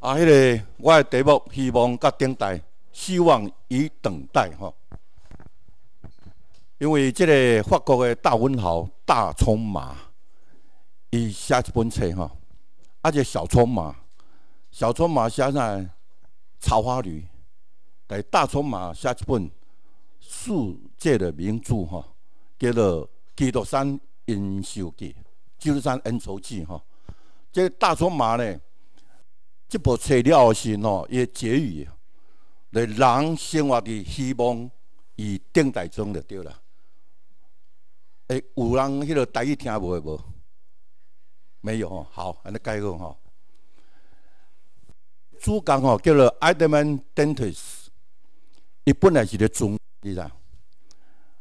啊，迄个我的题目，希望甲等待，希望与等待，吼。因为即个法国的大文豪大匆马，伊写一本册吼。啊，即个小匆马，小匆马写啥？《草花驴》，但大匆马写一本世界的名著，吼，叫做《基督山恩仇记》，《基督山恩仇记》吼。这大匆马咧。这部车了后是喏，也结语，来人生活的希望与等待中了，对啦。诶，有人迄落带去听无个无？没有哦，好，安尼改过吼。珠江吼叫做 a d a m a n Dentist，伊本来是只船，伊㖏，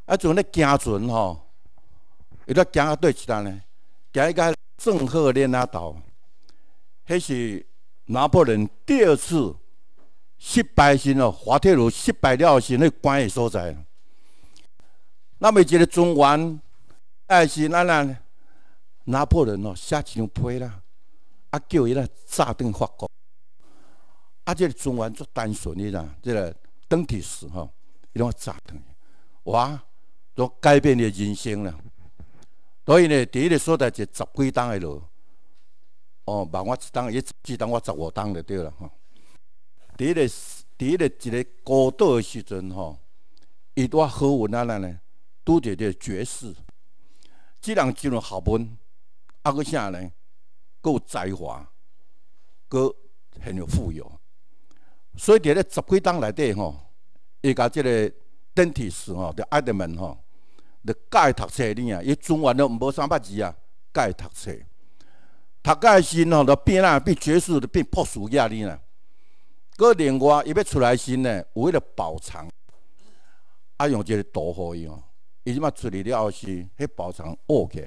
啊只船咧行船吼，伊咧行到对只呾呢，行到圣贺列那岛，迄是。拿破仑第二次失败时呢，滑铁卢失败了时，那关的所在，那么一个中元，但是那那拿破仑哦，写一张批啦，啊叫伊来炸断法国，啊这个中元做单纯的啦，这个邓铁石吼，伊讲炸断，哇，都改变你人生了。所以呢，第一个所在就十几档的路。哦，办我一档，一，一档我十五档就对了吼。第一日，第一日一个高道的时阵吼，伊话好问啊啦呢，拄着做爵士，即人进了学问，啊个啥呢？个才华，个很有富有。所以伫咧十几档内底吼，伊甲即个 dentist 吼，the admn 吼，个该读册呢啊，伊中完都无三捌字啊，教伊读册。他解心吼，就变啦，变绝世，变破仇压力啦。过另外伊要出来时呢，为了宝藏，啊用一个刀斧哦，伊即摆出来了后是迄宝藏恶起，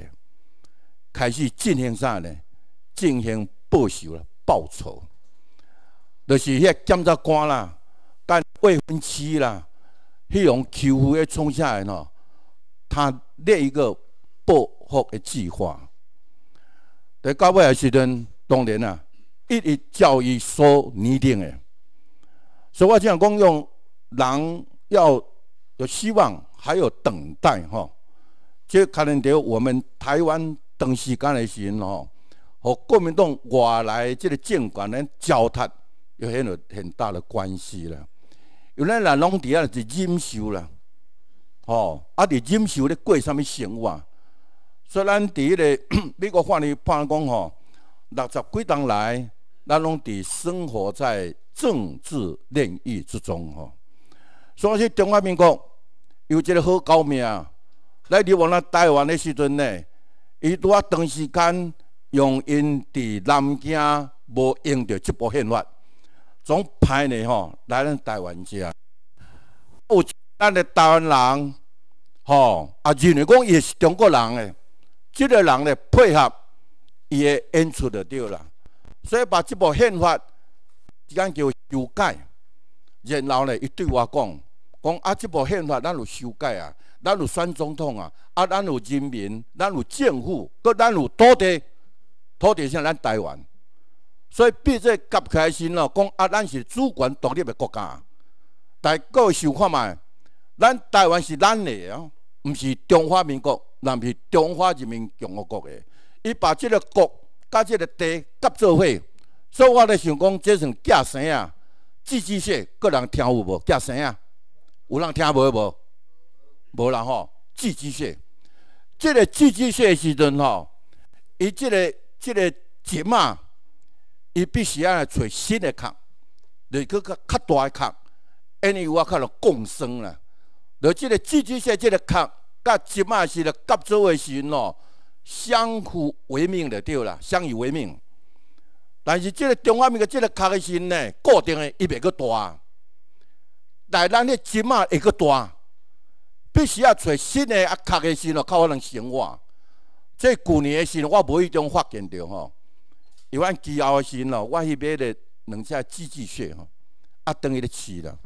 开始进行啥呢？进行报仇啦，报仇，就是迄检察官啦、干未婚妻啦，迄种欺负诶，创啥呢？他列一个报复诶计划。在到尾的是人当然啊，一一教育所拟定的，所以我这样讲，用人要有希望，还有等待，吼，这可能得我们台湾等时间的时，吼，和国民党外来这个政权的交谈，有很有很大的关系了。有咧人拢底下是忍受啦，吼，啊，伫忍受咧过什么生活？所以咱第一个 美国法律判讲吼，六十几年来，咱拢伫生活在政治炼狱之中吼。所以，中华民国有一个好高明，来台湾的时阵呢，伊拄啊长时间用因伫南京无用着即部宪法，总派呢吼来咱台湾遮，有咱的台湾人吼，啊认为讲伊是中国人诶。这个人来配合，伊的演出就对啦。所以把这部宪法时叫修改，然后呢，伊对我讲，讲啊这部宪法咱有修改啊，咱有选总统啊，啊咱有人民，咱有政府，搁咱有土地，土地是咱台湾。所以笔者夾开心咯，讲啊咱是主权独立的国家。大家想看卖，咱台湾是咱啊，毋是中华民国。南是中华人民共和国的。伊把这个国甲这个地合做伙，所以我咧想讲，即算寄生啊，寄居蟹个人听有无？寄生啊，有人听无无？无人吼，寄居蟹，即个寄居蟹时阵吼，伊即个即个集嘛，伊必须要找新的壳，来去较较大个壳，安尼有啊靠共生啦。就即个寄居蟹即个壳。甲集嘛是咧合做诶时阵咯，相互为命咧对啦，相依为命。但是即个中华民个即个壳诶时阵呢，固定诶伊袂去大，来咱迄集嘛会去大，必须要找新诶啊壳诶时阵，呢，可能生活。即旧年诶时阵，我无意中发现着吼，有按机后诶时阵呢，我迄边咧两只寄己说吼，啊等于咧饲啦，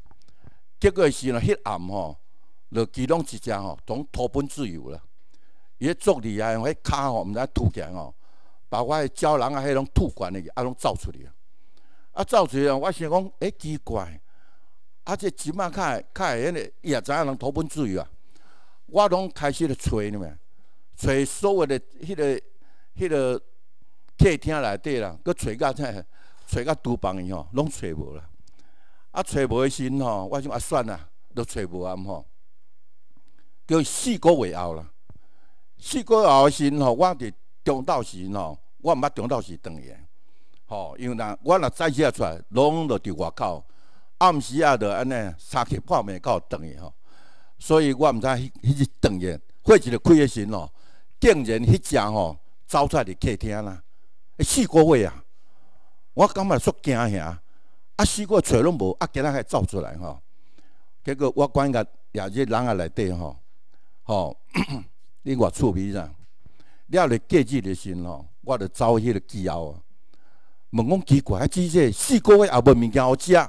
结果诶时呢黑暗吼。就其中一只吼，拢脱本自由了。伊个足里啊，迄脚吼，毋知起来吼，包括诶鸟人啊，迄拢吐管去，啊拢走出来。啊走出来，我想讲，哎，奇怪。啊，这即马会较会迄个，伊也知影人脱本自由啊。我拢开始咧揣你们，揣所有的迄个、迄个客厅内底啦，佮揣甲菜，揣甲厨房去吼，拢揣无啦。啊，揣无诶时，吼，我想啊，算啦，都揣无啊，吼。叫四个月后啦。四个月后诶，时阵吼，我伫中昼时吼，我毋捌中昼时转去，诶吼，因为若我若早时仔出来，拢着伫外口，暗时啊着安尼三更半暝到转去吼。所以我毋知迄迄日顿去，或者着开诶时吼，竟然迄只吼走出来伫客厅啦，四个月啊！我感觉煞惊遐，啊，四个月揣拢无，啊，今仔还走出来吼。结果我管家也伫人啊内底吼。吼，你偌聪明噻，了了过节的时吼，我了走迄个记号啊。问讲奇怪，啊，煮这个月也无物件好食。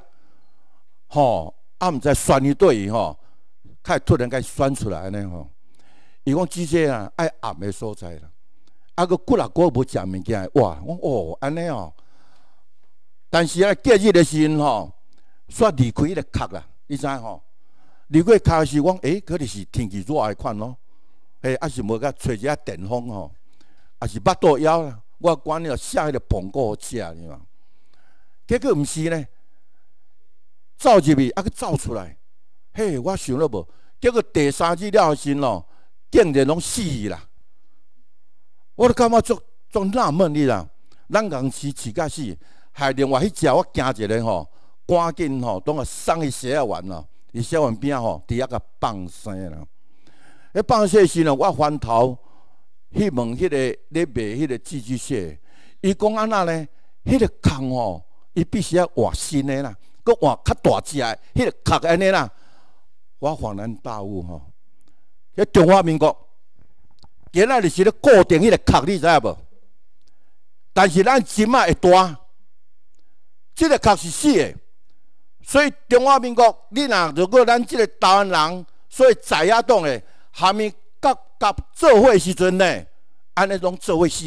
吼，毋知选一对吼，他突然间选出来呢吼。伊讲煮这啊，爱暗的所在啦。啊个几若果无食物件，哇，我哦安尼哦。但是啊，过节的时吼，煞离开迄个壳啦，你知吼？如果开始讲，诶，可能是天气热的款咯，诶，还是无甲揣一下电风吼，啊是巴肚枵啦，我管你下个捧个食你嘛，结果毋是呢，走入去啊去走出来，嘿，我想了无，结果第三日了身咯，竟然拢死啦，我都感觉足足纳闷你啦，咱共是饲甲死，还另外迄只我惊一个吼，赶紧吼拢下送去洗啊完了。伊吃完饼吼，伫遐甲放生啦。迄放生时呢，我翻头去问迄个咧卖迄个蜘蛛蟹，伊讲安那咧，迄个壳吼，伊必须要换新的啦，搁换较大只的，迄个壳安尼啦。我恍然大悟吼，迄中华民国原来就是咧固定迄个壳，你知影无？但是咱即卖会大，即个壳是死的。所以，中华民国，你若如果咱即个台湾人，所以在影党的下面各级做伙时阵呢，安尼拢做伙死，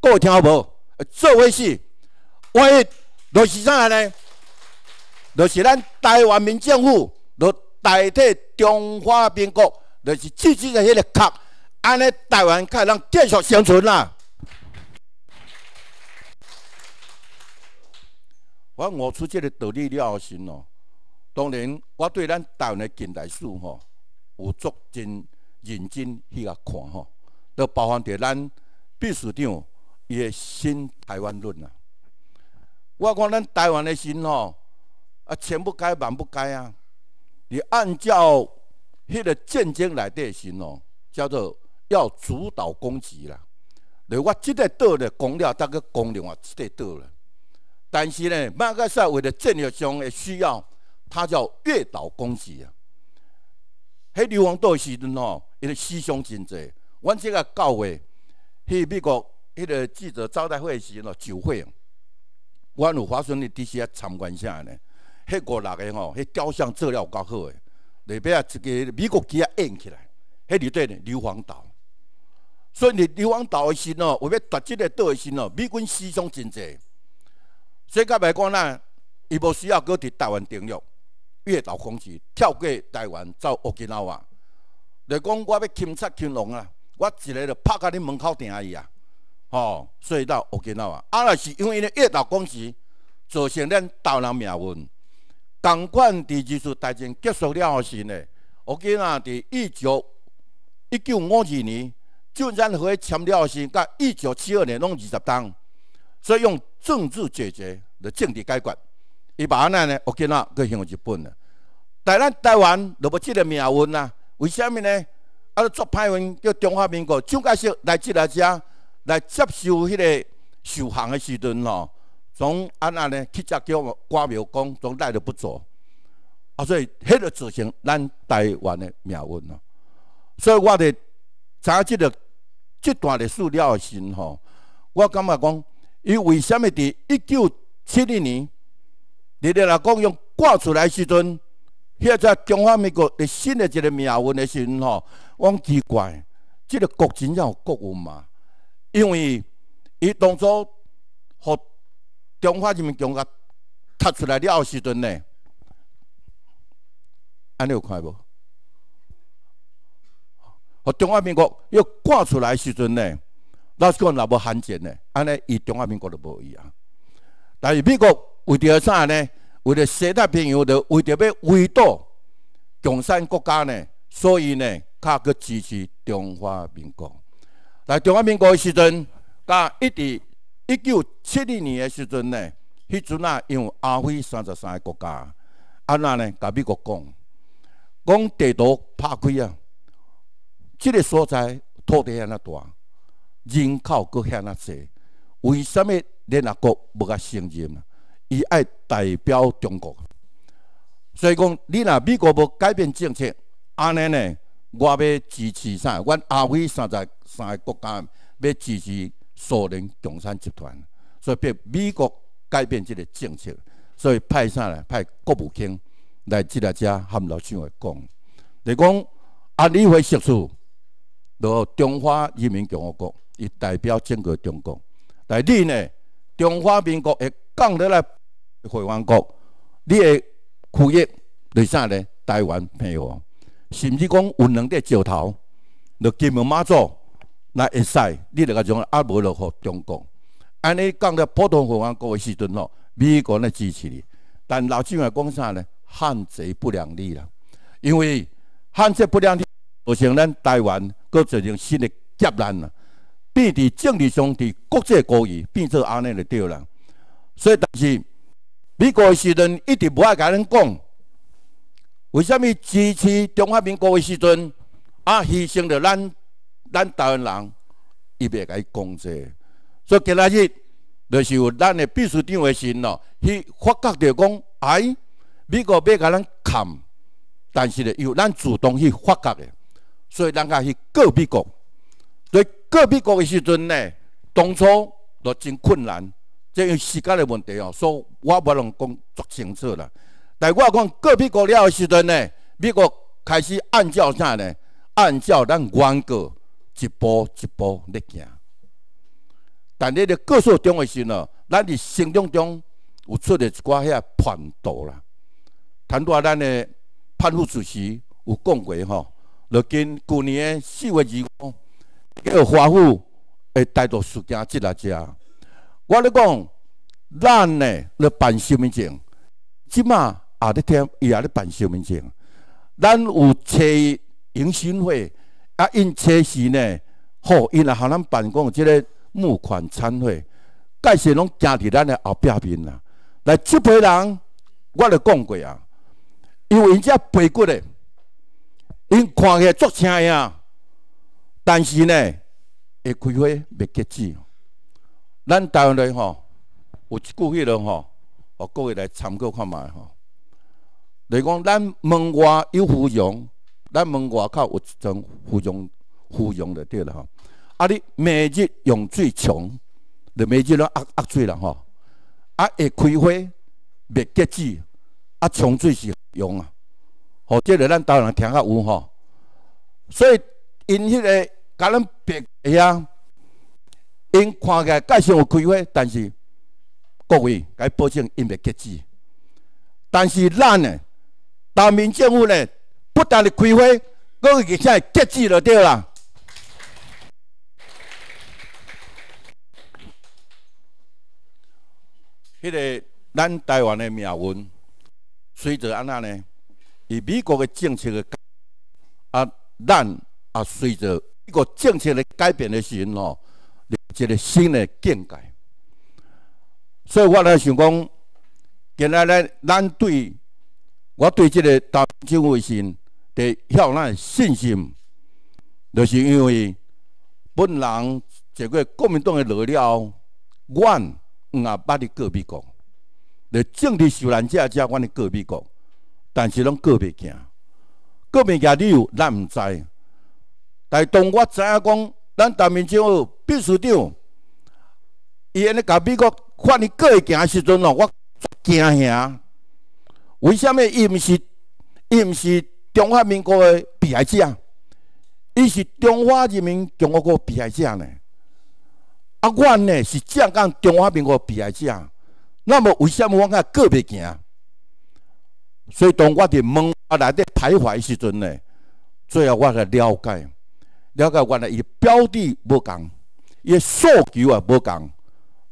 各位听好无？做伙死，万一就是啥呢？就是咱台湾民政府，就代替中华民国，就是支持的迄个壳，安尼台湾才能继续生存啦。我我出这个道理了后先哦，当然我对咱台湾的近代史吼有足真认真去甲看吼，都包含着咱秘书长伊的《新台湾论》啊。我看咱台湾的新吼啊前不该，晚不该啊。你按照迄个战争来的新哦，叫做要主导攻击啦。你我即个岛嘞讲了，大概讲另外这个岛了。但是呢，马克思为了战略上的需要，他叫越岛攻击啊。喺硫磺岛时阵哦，伊个思想真济。阮即个教会去美国迄个记者招待会时阵哦，酒会阮有华生伫当时啊参观下呢。迄五六个哦，迄雕像做了够好诶，里边啊一个美国旗啊印起来，迄里底呢硫磺岛。所以你硫磺岛的时阵哦，为要突击个岛时阵哦，美军思想真济。所以讲，外国呐，伊无需要搁伫台湾登陆，越岛空袭跳过台湾走乌金岛啊！来讲，我要侵察金龙啊！我一日就拍甲恁门口啊伊啊！吼，所以到乌金岛啊！啊，若是因为越岛空袭造成咱岛人命运，共管伫二次大战结束了后时呢，乌金啊，伫一九一九五二年《旧金山和伊签了时，甲一九七二年拢二十档，所以用政治解决，用政治解决，伊把安尼呢？我见啊，佮向日本啊。但咱台湾若要即个命运啊，为什么呢？啊，拉做歹运叫中华民国蒋介石来即个遮来接收迄个受降的时阵吼，总安安呢去只叫挂庙讲，总来着不做。啊，所以迄个造成咱台湾的命运咯。所以我哋查即个即段的史料的时吼，我感觉讲。伊为什么伫一九七二年，日日来讲用挂出来时阵，迄在中华民国伫新的一个命运的时阵吼，我奇怪，即个国情要有国运嘛？因为伊当初互中华人民共和国脱出来了后时阵呢，安尼有看无？互中华民国要挂出来时阵呢？那是讲，若无罕见呢，安尼伊中华民国就无伊啊。但是美国为着啥呢？为着西太平洋着为着要围堵穷山国家呢，所以呢，较去支持中华民国。来，中华民国时阵，甲一伫一九七二年诶时阵呢，迄阵啊，因为阿辉三十三个国家，安那呢，甲美国讲，讲地图拍开啊，即个所在土地安呾大。人口阁遐那济，为虾物联合国无甲承认？伊爱代表中国，所以讲你若美国无改变政策，安尼呢，我要支持啥？阮阿伟三十三个国家要支持苏联共产集团，所以被美国改变即个政策，所以派啥呢？派国务卿来即个遮含老像来讲，就讲安理会协助了中华人民共和国。伊代表整个中国，但你呢？中华民国会降落来，台湾国，你会区域为啥呢？台湾朋友，甚至讲有两块石头，落金门马祖若会使你就个种阿无落互中国。安尼降了，普通台湾国的时阵咯，美国来支持你。但老蒋来讲啥呢？汉贼不两立啦，因为汉贼不两立，造成咱台湾搁造成新的劫难啦。变伫政治上，伫国际高义变做安尼就对了。所以，但是美国的时阵一直无爱甲咱讲，为什么支持中华民国的时阵啊牺牲了咱咱台湾人，伊袂甲伊讲者。所以，今仔日就是有咱的秘书长的心咯，去发觉着讲，哎，美国要甲咱砍，但是呢，由咱主动去发觉的，所以人甲去告美国，对。个别国的时阵呢，当初都真困难，即个时间的问题哦，所以我不能讲足清楚啦。但我讲个别国了的时阵呢，美国开始按照啥呢？按照咱原稿，一步一步嚟行。但你伫过程中的时呢，咱伫行动中有出了一寡遐叛徒啦。谈到咱的潘副主席有讲过吼，就今旧年四月二五。个华府会带到事件即来遮，我咧讲，咱咧咧办身份证？即马也咧听，伊也咧办身份证？咱有找迎新会，啊，因找时呢，好，因来向咱办讲即个募款参会，介些拢行伫咱的后壁面啦。来，即批人，我咧讲过啊，因为因只背骨咧，因看起来足轻呀。但是呢，会开花，未结籽。咱当然吼，有一句迄落吼，我各位来参考看嘛吼。你讲咱门外有芙蓉，咱门外口有一种芙蓉，芙蓉了对了吼。啊，你每日用水冲，你每日了压压水啦吼。啊，会开花，未结籽，啊，冲水是用啊。吼，这个咱当人听较有吼。所以因迄个。甲咱别个呀，因看起介绍个开会，但是各位该保证因袂截止。但是咱呢，人民政府呢不断的开会，我个日声会拮据就对啦。迄个咱台湾的命运，随着安那呢？以美国的政策个，啊，咱啊随着。一个政策的改变的时候，一个新的境界。所以我咧想讲，今仔日咱对，我对这个台军威信得晓咱信心，就是因为本人做过国民党的老了，我阮也捌去告别国，嚟政治受难者，只管去告别国，但是拢告别行，告别行理由咱唔知。但当我知影讲，咱大明政府秘书长，伊安尼甲美国反伊过会行时阵哦，我惊呀！为什么伊毋是伊毋是中华民国的被害者，伊是中华人民共和国被害者呢？啊，我呢是正港中华民国个被害者，那么为什么我敢过袂行？所以当我问门内底徘徊时阵呢，最后我才了解。了解原来伊标的无共，伊诉求也无共，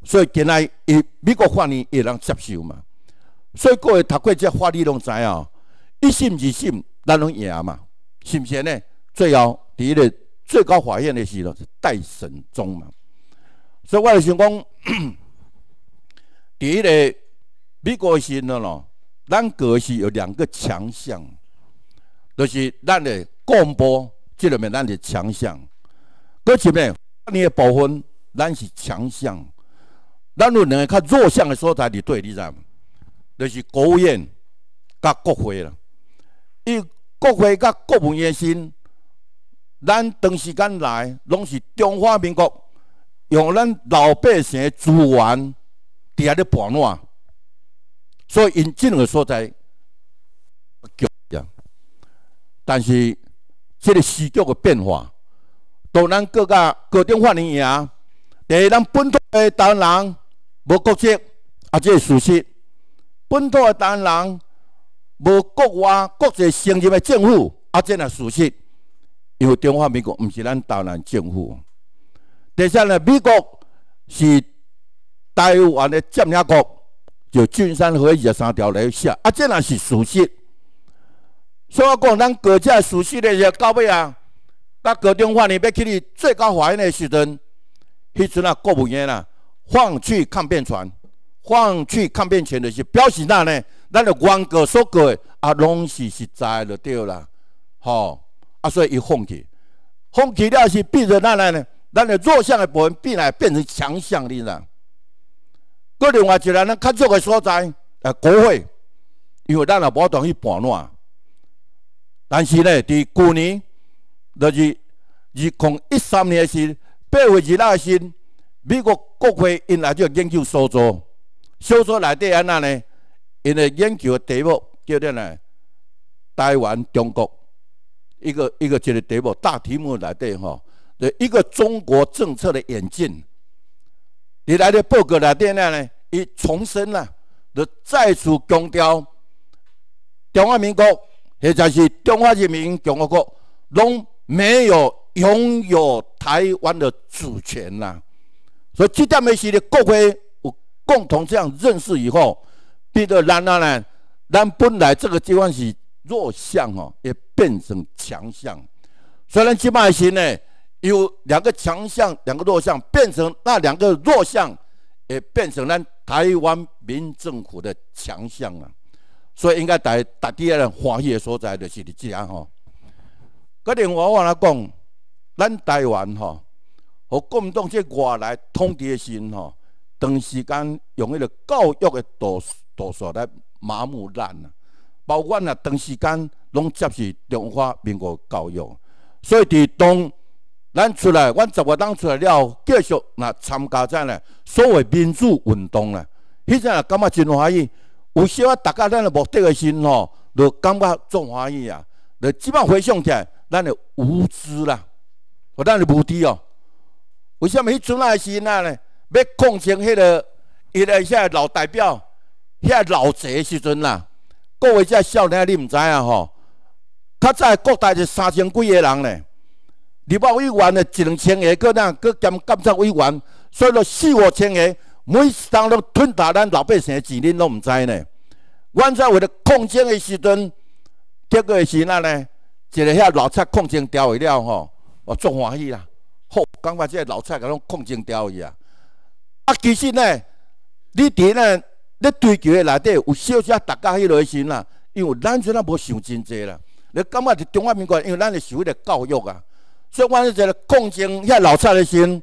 所以今仔来伊美国法院也难接受嘛。所以各位读过这法律拢知哦，一信二信咱拢赢嘛，是毋是呢？最后伫迄个最高法院的是咯审中嘛。所以我想讲，伫 迄个美国阵咯，咱各是有两个强项，就是咱的广播。这里面咱的强项，搁一面，你的部分，咱是强项。咱有两个较弱项的所在，你对，你知毋？就是国务院甲国会啦。伊国会甲国务院先，咱长时间来拢是中华民国用咱老百姓的资源伫遐咧盘玩，所以因这两个所在但是这个视角的变化，当然各各各种反应啊。第一，咱本土的台湾人无国籍，啊，这属实；本土的台湾人无国外、国际承认的政府，啊，这也属实。因为中华民国毋是咱台湾政府。第三呢，美国是台湾的占领国，就《君山河》二十三条来写，啊，这也是属实。所以我讲，咱国家熟悉的以后，到尾啊，到高中法院要去最高法院的时阵，迄阵啊，国务院啊，放弃抗辩权，放弃抗辩权的是表示哪呢？咱的原告所告的啊，拢是实在就对了，吼，啊所以伊放弃，放弃了是变成哪呢？咱的弱项的部分变来变成强项的啦。搁另外一个人较弱的所在，啊，国会，因为咱也无同去盘烂。但是呢，在去年，就是二零一三年时，八月二日时，美国国会因来做研究、写作。小说内底安那呢？因为研究的题目叫做呢“台湾中国”，一个一个一个题目，大题目内底哈，一个中国政策的演进。来底报告里底呢，伊重申啦，就再次强调，中华民国。也就是中华人民共和国，拢没有拥有台湾的主权啦。所以这点的是的国会我共同这样认识以后，彼得，然后呢，咱本来这个地方是弱项哦，也变成强项。虽然起码是呢，有两个强项，两个弱项，变成那两个弱项也变成了台湾民政府的强项啊。所以应该大大家人欢喜的所在就是伫遮吼。格另外我来讲，咱台湾吼，好，广东即外来统治的时阵吼，长时间用迄个教育的途途数来麻木咱，包括呐长时间拢接受中华民国教育。所以伫当咱出来，阮十月党出来了后，继续呐参加即个所谓民主运动啦，迄阵也感觉真欢喜。有时啊！大家咱的目的的心吼，就感觉真欢喜啊！就即摆回想起来，咱的无知啦，或咱的无知哦。为什么迄阵啊时阵咧，要讲请迄个、迄个遐老代表、遐老者时阵啦？各位遮少年你毋知影吼！较早国大就三千几个人咧，立法委员的一两千个，搁那搁兼监察委员，所以就四五千个。每一当都吞大咱老百姓个钱，恁拢毋知呢。阮只为了抗精个时阵，结果是那呢？一个遐老菜抗精掉去了吼，我足欢喜啦！好，感觉个老菜甲拢抗精掉去啊。啊，其实呢，你伫咱伫追求个内底有少少大家迄类型啦，因为咱就那无想真济啦。你感觉伫中华民国，因为咱是受个教育啊，所以我一个抗精遐老菜个心，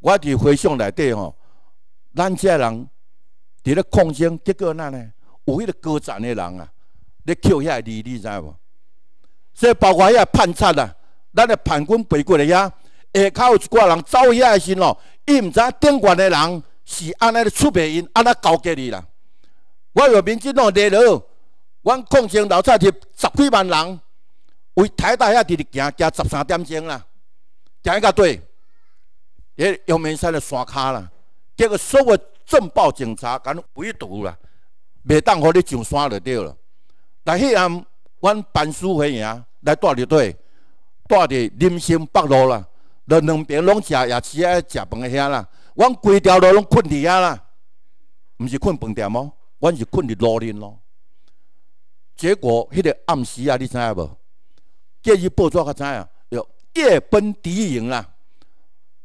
我伫回想内底吼。咱这人伫咧矿争，结果哪呢？有迄个高站的人啊，伫扣遐来你，你知无？所以包括遐叛贼啦，咱的叛军背过来遐，下骹有一挂人走遐个时咯，伊毋知顶悬的人是安尼咧出卖因安尼交给你啦。我有民进党地罗，阮矿争老早是十几万人为台大遐直行，行十三点钟啦，行个队，也阳明山的山骹啦。结果所有镇保警察敢围堵啦，袂当互你上山就对了。来迄暗，阮班师回营来带入队，带伫林森北路啦，就两边拢食夜市啊，食饭遐啦。阮规条路拢困伫遐啦，毋是困饭店哦，阮是困伫路边咯。结果迄个暗时啊，你知影无？今日报纸个知影，哟，夜奔敌营啦！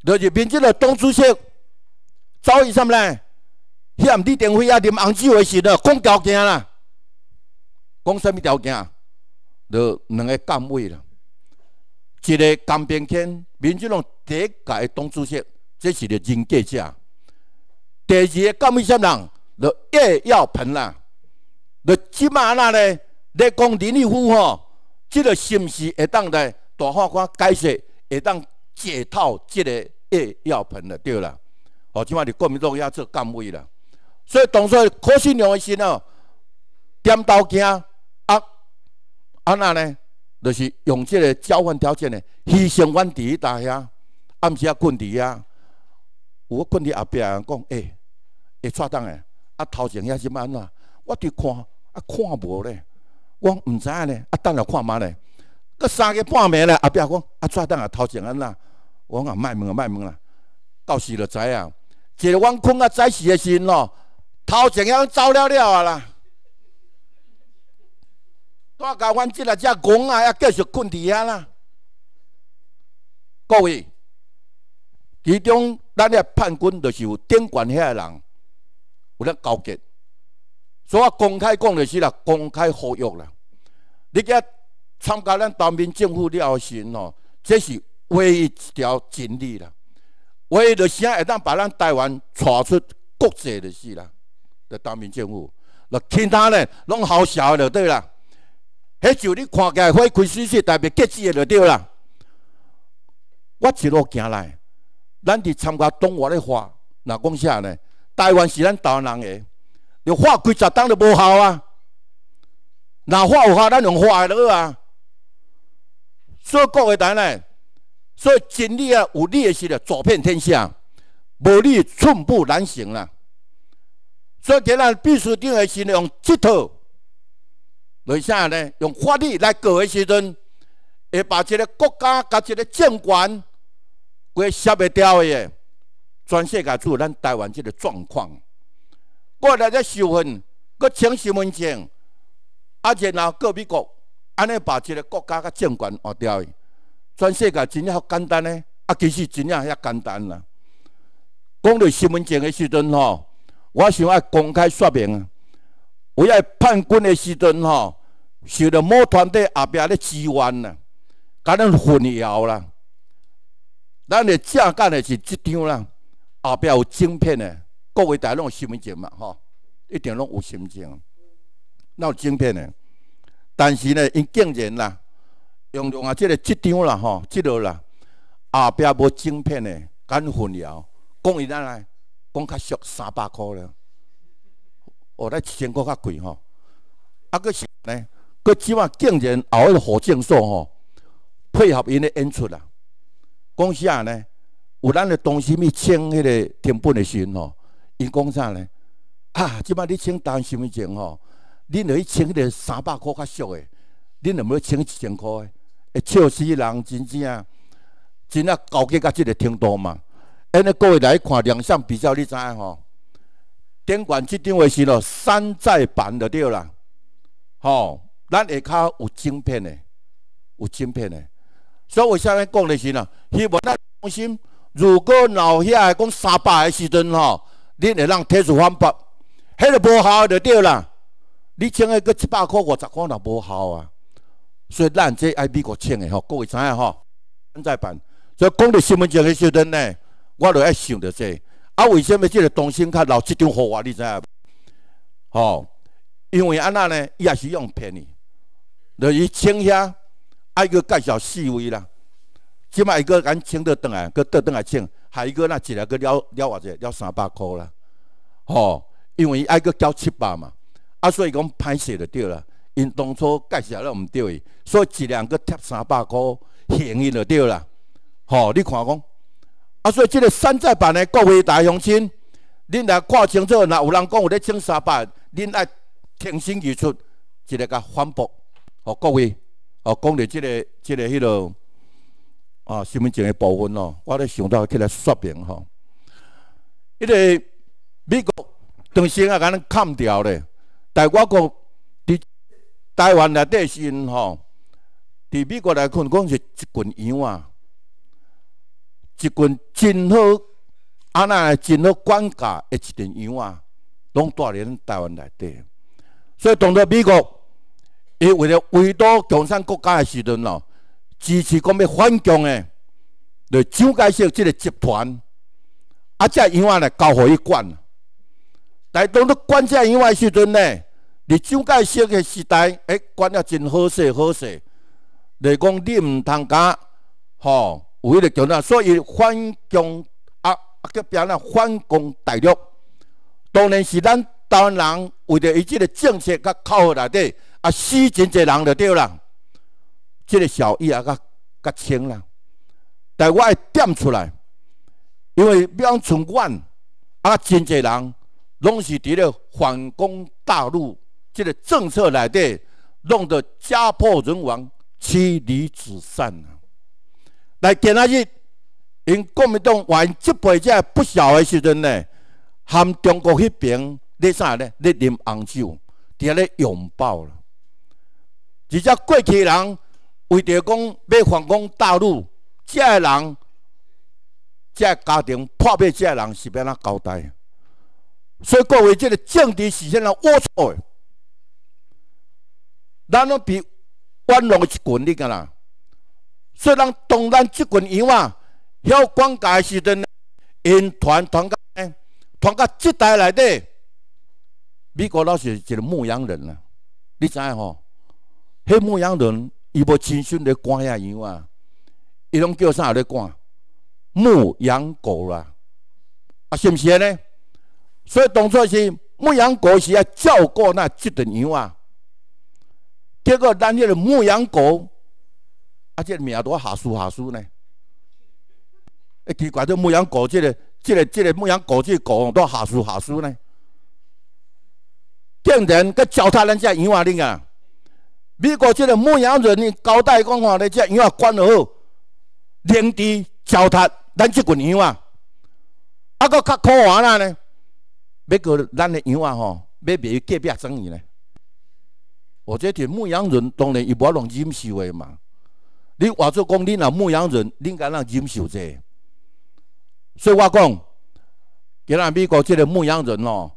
就是面即个东主说。所以什么呢？遐李登辉啊，林红酒的时的，讲条件啦。讲什么条件？就两个岗位啦。一个江边坤，民主党的界党主席，这是个人格者。第二个讲位什人？就叶耀鹏啦。就即马那咧在讲林义夫吼，这个是不是会当在大法官解释会当解套这个叶耀鹏了？对啦。哦，即卖伫国民党也做干位啦，所以当初柯先良一心哦，点刀剑，啊，啊那呢，就是用即个交换条件嘞，牺牲阮弟大遐。暗时啊困伫啊，我困伫后壁，讲，诶，会抓当诶，啊，头前也是安怎，我伫看，啊，看无咧，我讲唔知咧，啊，等下看嘛咧，个三个半暝咧，后壁讲，啊，抓当啊，头前安怎，我讲啊，卖问啊，卖问啦，到时就知啊。即晚困啊！早时的时，喏，头前要走了了啊啦，大家阮即来只讲啊，还继续困伫遐啦。各位，其中咱个叛军就是有顶管遐个人，有咧勾结，所以我公开讲就是啦，公开呼吁啦，你个参加咱当兵政府了后时喏，这是唯一一条真理啦。为着啥会当把咱台湾带出国际的是啦，的当民政府，那其他呢拢好笑的对啦。迄就你看个花开水细，代表结子的就对啦。我一路行来，咱伫参加中华的花，那讲啥呢？台湾是咱台湾人的，你花开十档就无效啊。那花有效，咱用花的了啊。所以各位台呢？所以，真理啊，有理的时候，走遍天下；无理，寸步难行啦。所以，今咱必须顶个是用这套，为啥呢？用法律来搞的时阵，会把这个国家、甲这个政权，给消灭掉的。全世界只有咱台湾这个状况，过来再受恨，搁请新闻件，啊，然后各美国，安尼把这个国家、甲政权换掉全世界真正好简单呢，啊，其实真正遐简单啦。讲到身份证的时阵吼，我想要公开说明啊。为要判官的时阵吼，受到某团队后壁咧支援啦，搞咱混淆啦。咱的正干的是即张啦，后壁有精片的，各位家拢有身份证嘛吼，一定拢有身份证，有精片的。但是呢，因竟然啦。用用啊，即个即张啦吼，即落啦后壁无整片个减分了。讲伊呾来，讲较俗三百箍了。哦，咱一千箍较贵吼。啊，佫是呢？佫即摆竟然后个火箭所吼配合因个演出啦。讲啥呢？有咱的东西咪请迄个停本个时吼，因讲啥呢？啊，即摆你请单身份证吼，恁要去请迄个三百箍较俗诶，恁能袂请一千箍诶。会笑死人！真正，真正高级到即个程度嘛。因咧各位来看，两项比较，你知影吼？顶管即张位是咯，山寨版的对啦。吼，咱下骹有晶片的，有晶片的。所以为啥物讲的是啦，希望咱中心，如果闹遐个讲三百的时阵吼，恁会让贴住反驳，迄个无效就对啦。你充个过一百块、五十块，那无效啊。所以咱这爱美国请的吼，各位知影吼，安怎办？所以讲到新闻上许时阵呢，我著爱想着这。啊，为什么这个东升卡老这张号我？你知影？吼，因为安那呢，伊也是用骗你，就伊请遐，爱个介绍四位啦。即今麦个刚请倒转来，佫倒转来请，下一个那一下佫了了偌济，了三百块啦。吼，因为伊爱个交七百嘛，啊，所以讲歹势就对了。因当初介绍了毋对，所以一两个贴三百块，嫌疑就对啦。吼，你看讲，啊，所以即个山寨版的各位大乡亲，恁来看清楚，若有人讲有咧抢三百，恁爱挺身而出，一个甲反驳。哦，各位，哦，讲着即个即个迄落，啊，新闻前个部分哦，我咧想到起来说明吼，迄个美国当时啊，甲咱砍掉咧，但我讲。台湾内底是因吼，伫美国来看讲是一群羊啊，一群真好，安那真好管家的一群羊啊，拢住伫台湾内底。所以当作美国，伊为了维多强盛国家诶时阵咯，支持讲要反共诶，来蒋介石即个集团，啊只羊啊来交互伊管。但当作管下羊诶时阵呢？伫蒋介石个时代，哎，管了真好势好势。就讲，你毋通敢，吼，有迄个强大，所以反共啊啊，叫变做反攻大陆。当然是咱台湾人为着伊即个政策较靠后内底，啊，死真济人就对啦，即个效益也较较轻啦。但我爱点出来，因为比方像阮啊，真济人拢是伫咧反攻大陆。这个政策来底弄得家破人亡、妻离子散啊！来，今仔日因国民党完这辈子不孝的时阵呢，含中国迄边，你啥呢？你啉红酒，伫遐咧拥抱了。一只过去人为着讲要反攻大陆，即个人、即家庭破灭，即个人是变哪交代？所以各位，即个政治是现在龌龊。咱拢比万的一群，你噶啦。所以咱东南即群羊啊，晓管家时阵，因团团结，团个几代来的。美国佬是一个牧羊人啊，你知吼？迄牧羊人伊无亲信咧赶遐羊啊，伊拢叫啥咧赶？牧羊狗啦，啊是毋是尼？所以当初是牧羊狗是要照顾那几群羊啊。结果咱这个牧羊狗，啊，这只命都下输下输呢。诶，奇怪，这牧羊狗，这个、这个、这个牧羊狗，这个狗都下输下输呢。竟然跟脚踏人只羊啊，你看，美国这个牧羊人呢，交代讲话，咧，只羊啊，管得好，连地脚踏咱只群羊啊，啊，搁较可爱啦呢。不过咱的羊啊吼，要袂隔壁争议呢。或者，提牧羊人当然伊无法能忍受的嘛。你话作讲，恁若牧羊人，恁敢若忍受这？所以我讲，今仔美国即个牧羊人哦，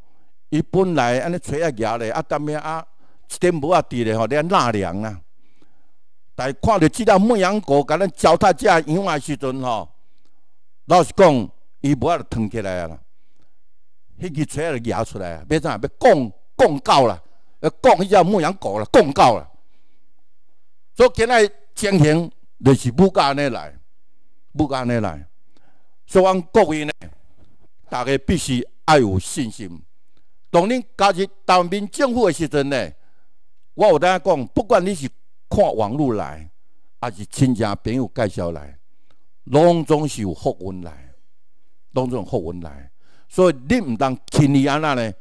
伊本来安尼吹下牙嘞，啊，踮面啊一点无啊伫嘞，吼，连拉凉啊。但看到即个牧羊狗，甲咱糟蹋只羊的时阵吼，老实讲，伊无法就腾起来啦，迄个吹下牙出来，要怎啊？要讲讲够啦。讲，伊只牧羊狗啦，讲够啦。所以，今日情形就是武安尼来，武安尼来。所以，讲各位呢，大家必须要有信心。当恁加入当民政府的时阵呢，我有当讲，不管你是看网络来，还是亲戚朋友介绍来，拢总是有好运来，拢总有好运来。所以，你毋当轻易安那呢，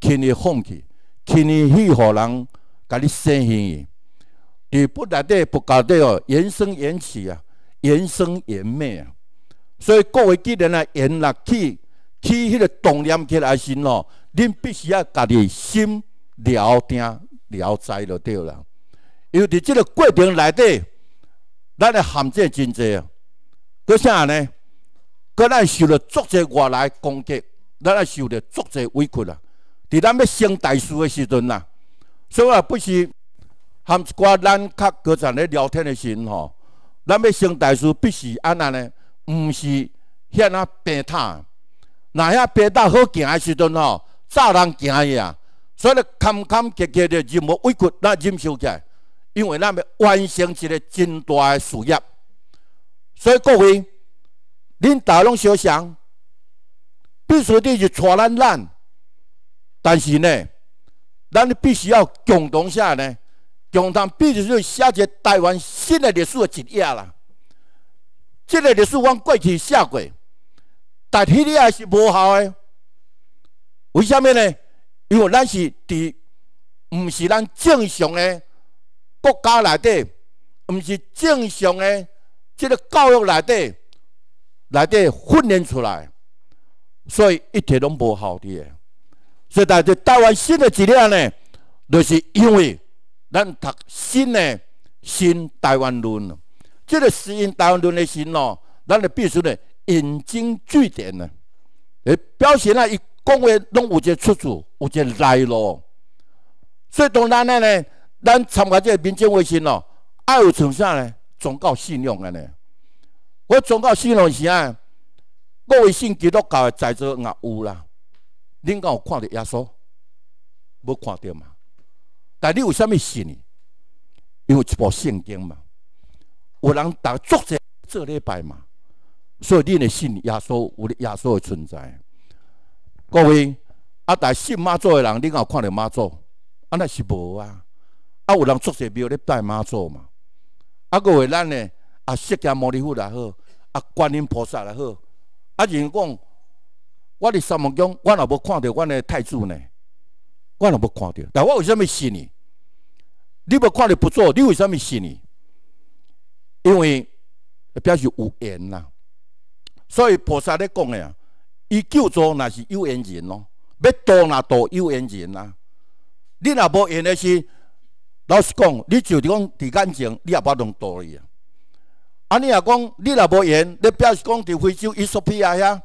轻易放弃。天然气火人甲你生起，伫不内底不搞底哦，延伸延起啊，延伸延灭啊。所以各位既然来延落去，去迄个动念起来先咯，恁必须要家己心了定了知就对啦。因为伫即个过程内底，咱的陷阱真济啊。搁啥呢？搁咱受了足济外来攻击，咱也受了足济委屈啦、啊。伫咱要成大事的时阵啦，所以啊，不是含一挂咱靠歌仔咧聊天的时阵吼，咱要成大事，必须安那呢，毋是遐呐平坦。那遐平坦好行的时阵吼，早人行去啊。所以咧，坎坎坷结，就忍无可忍，那忍受起来，因为咱要完成一个真大的事业。所以各位恁大拢小像，必须得是带咱咱。但是呢，咱必须要共同下呢，共同必须要写一个台湾新的历史的一页啦。这个历史往过去写过，但迄也是无效的。为什么呢？因为咱是伫，唔是咱正常的国家内底，唔是正常的这个教育内底，内底训练出来，所以一切拢无效的。所以，大家台湾新的一年呢，就是因为咱读新的新台湾论，这个新台湾论的新哦，咱就必须呢引经据典呢，诶，表现啊，伊讲话拢有个出处，有个来路。所以，当咱呢，咱参加这个民间卫星哦，爱有从啥呢？宗教信仰的呢，我宗教信仰是啊，我信基督教的，在做也有啦。恁敢有看到耶稣？无看到嘛？但你为什物信呢？因为部圣经嘛，有人在作者做礼拜嘛，所以你的信耶稣有耶稣的存在。各位，啊，但信妈祖的人，你敢有看到妈祖？安尼是无啊？啊，有人作者庙咧拜妈祖嘛？啊，各位，咱呢啊，释迦牟尼佛也好，啊，观音菩萨也好，啊，人讲。我伫沙漠中，我若无看到阮的太子呢？我若无看到。但我为什物信你？你无看到不做，你为什物信你？因为表示有缘啦。所以菩萨咧讲诶，伊救助那是有缘人咯，要多若多有缘人啦。你若无缘诶是，老实讲，你就讲伫感情，你也无能多伊啊。安尼若讲，你若无缘，你表示讲伫非洲伊索比亚遐。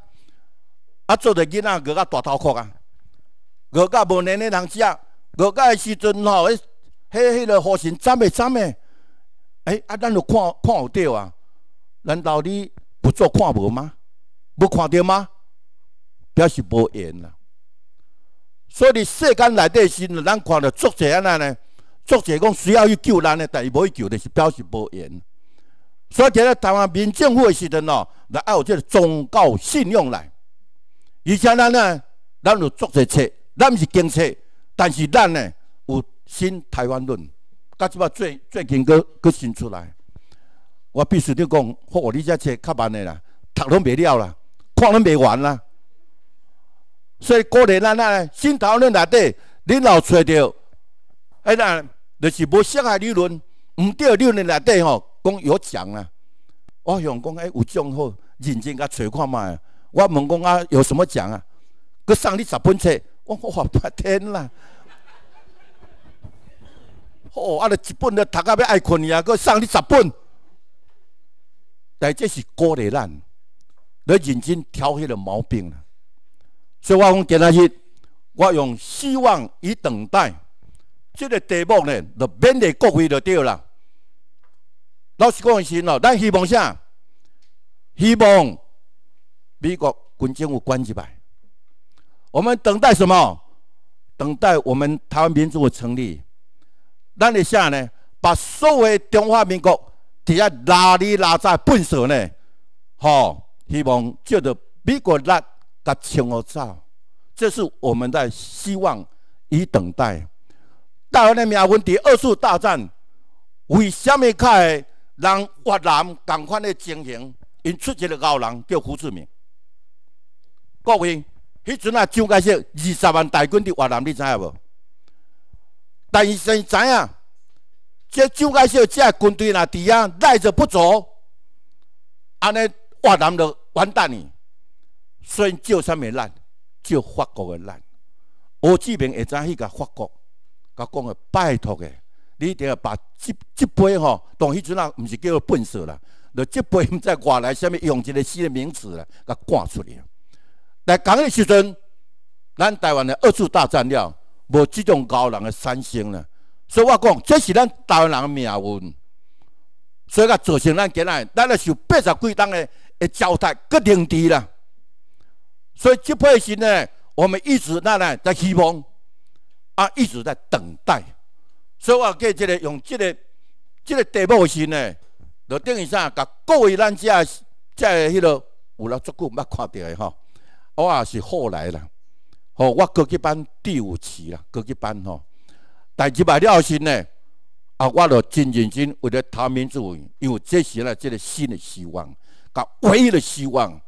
啊，做着囡仔个甲大头壳啊！个甲无奶奶通食，个甲的时阵吼，迄迄个火神斩袂斩的，哎，啊咱就看看有着啊！难道你不做看无吗？不看着吗？表示无缘啦。所以世间内底时，咱看着作者安尼呢？作者讲需要去救人个，但是无去救，就是表示无缘。所以台湾民政府的时阵哦，要有就个忠告信用来。而且，咱啊，咱有作着册，咱是经册，但是咱呢，有新台湾论，甲即摆最最近佫佫新出来。我必须得讲，好，你这册较慢的啦，读拢袂了啦，看拢袂完啦。所以，古代咱啊，新台湾论内底，你老揣着，哎呀，就是无适合理论，唔对理论内底吼，讲有奖啦。我想讲，哎，有奖好，认真甲揣看卖。我问讲啊，有什么奖啊？佮送你十本册，哇！天啦！哦，阿你一本都读到要爱困去啊，佮送你十本。但这是鼓励咱，来认真挑起个毛病啦。所以我讲今仔日，我用希望与等待这个题目呢，就免得各位就对了。老师讲先咯，咱希望啥？希望。美国滚政我关机吧！我们等待什么？等待我们台湾民主的成立。那你下呢？把所有中华民国在拉里拉在粪扫呢？吼！希望借着美国来甲清我走，这是我们在希望与等待。的了缅甸二次大战，为什么可人让越南同款的经营？因出一个老人叫胡志明。各位，迄阵啊，蒋介石二十万大军伫越南，你知影无？但是知影，即蒋介石个军队若伫遐赖着不走，安尼越南就完蛋呢。所以叫啥物烂？叫法国个烂。吴志明会知影迄个法国，甲讲个拜托个，你一定要把即即辈吼，当迄阵啊，毋是叫笨事啦，着即辈毋知外来啥物用一个新个名词啦，甲赶出来。来讲的时阵，咱台湾的二次大战了，无这种高人的三星了，所以我讲，这是咱台湾人的命运。所以甲造成咱今日，咱来受八十几档的的交代，各定地啦。所以即批时呢，我们一直咱呢在希望，啊，一直在等待。所以我计即个用即个即个题目时呢，就等于啥，甲各位咱遮遮的迄落有啦足够捌看到的吼。我也是后来啦，吼，我高级班第五期啦，高级班吼，代志摆了后身呢，啊，我著真认真为了他们做，因为这是了这个新的希望，甲唯一的希望。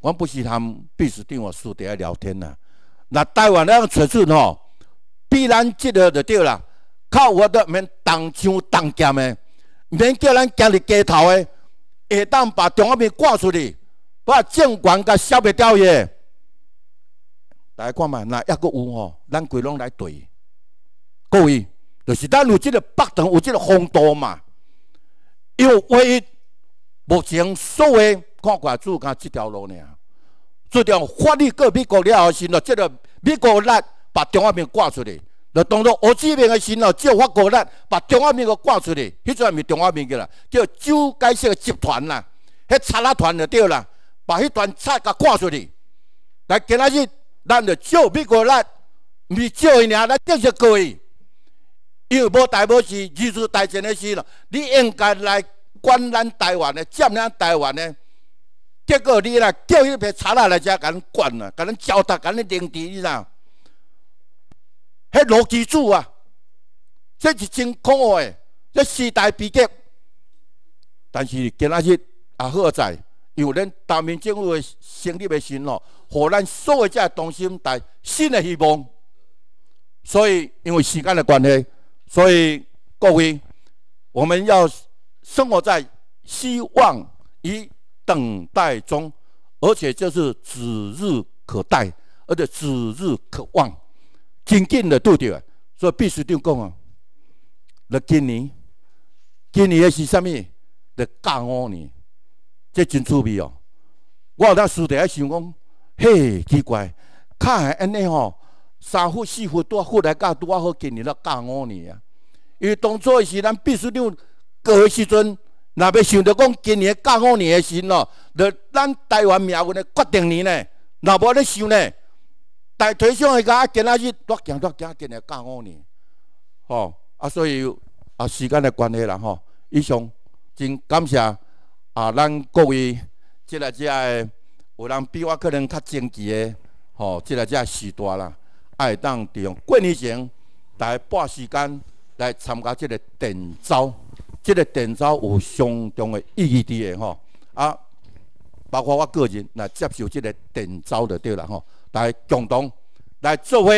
我不是他们，必须定我输掉聊天啦。那台湾那样出来吼，比咱这个就对啦，靠我的，免当枪当剑的，免叫咱今日街头的，会当把中华面挂出去。把监管甲消灭掉个，大家看嘛，那一个有吼，咱归拢来对。各位，就是咱有这个北段有这个风度嘛，又唯一目前所谓看管注噶这条路呢。这条法律过美国了，后，身咯，这个美国力把中华民挂出来，就当做俄志明个先咯，叫法国力把中华民国挂出来，迄阵是中华民国啦，叫蒋介石的集团啦，迄贼拉团就对啦。把迄段菜甲挂出去，来今仔日咱着照美国人，是照伊尔来继续过伊，有无代无小事，二次大战诶时咯，你应该来管咱台湾诶，占领台湾诶，结果你来叫迄批差仔来遮甲咱管啊，甲咱糟蹋，甲咱凌迟，你知迄逻辑主啊，即是真可恶诶，这时代悲剧，但是今仔日也好在。有恁大明政府的成立的心哦，互咱所有只同心带新的希望。所以因为时间的关系，所以各位，我们要生活在希望与等待中，而且就是指日可待，而且指日可望，坚定的对着。所以须书长讲啊，今年，今年是什么？的感恩年。这真趣味哦！我当时在想讲，嘿，奇怪，看系安尼吼，三岁、四岁都活来，教都还好，今年了教五年啊。因为当初是咱必须了过时阵，若要想着讲今年甲五年的时咯，了咱台湾命运的决定年呢，若无咧想呢。大上的个家今下去多强多强，今年甲五年，吼啊，所以啊，时间的关系啦，吼，以上真感谢。啊，咱各位，即个只个有人比我可能较精极的吼，即个只个时段啦，爱会当用过年前来半时间来参加这个点招，这个点招有相当的意义伫的吼，啊，包括我个人来接受这个点招就对啦吼，来共同来做伙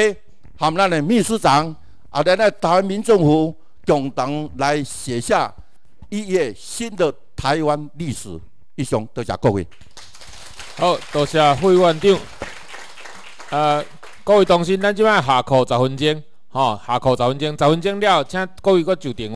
含咱个秘书长，啊，来个台湾民政府共同来写下一页新的。台湾历史一雄，多谢各位。好，多谢副院长。呃，各位同事，咱即摆下课十分钟，吼，下课十分钟，十分钟了，请各位搁就停。